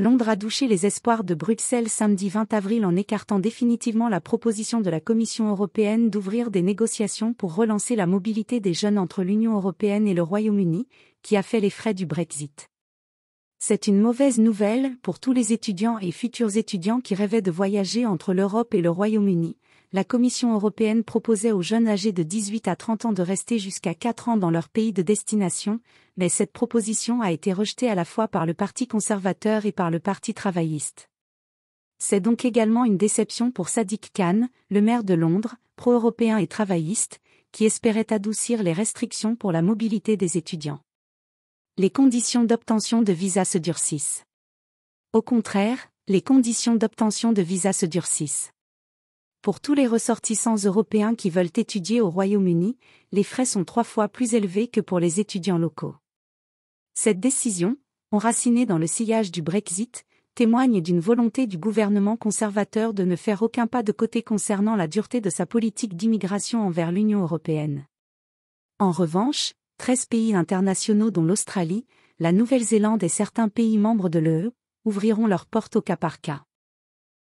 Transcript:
Londres a douché les espoirs de Bruxelles samedi 20 avril en écartant définitivement la proposition de la Commission européenne d'ouvrir des négociations pour relancer la mobilité des jeunes entre l'Union européenne et le Royaume-Uni, qui a fait les frais du Brexit. C'est une mauvaise nouvelle pour tous les étudiants et futurs étudiants qui rêvaient de voyager entre l'Europe et le Royaume-Uni, la Commission européenne proposait aux jeunes âgés de 18 à 30 ans de rester jusqu'à 4 ans dans leur pays de destination, mais cette proposition a été rejetée à la fois par le Parti conservateur et par le Parti travailliste. C'est donc également une déception pour Sadiq Khan, le maire de Londres, pro-européen et travailliste, qui espérait adoucir les restrictions pour la mobilité des étudiants. Les conditions d'obtention de visa se durcissent. Au contraire, les conditions d'obtention de visa se durcissent. Pour tous les ressortissants européens qui veulent étudier au Royaume-Uni, les frais sont trois fois plus élevés que pour les étudiants locaux. Cette décision, enracinée dans le sillage du Brexit, témoigne d'une volonté du gouvernement conservateur de ne faire aucun pas de côté concernant la dureté de sa politique d'immigration envers l'Union européenne. En revanche, 13 pays internationaux dont l'Australie, la Nouvelle-Zélande et certains pays membres de l'EE ouvriront leurs portes au cas par cas.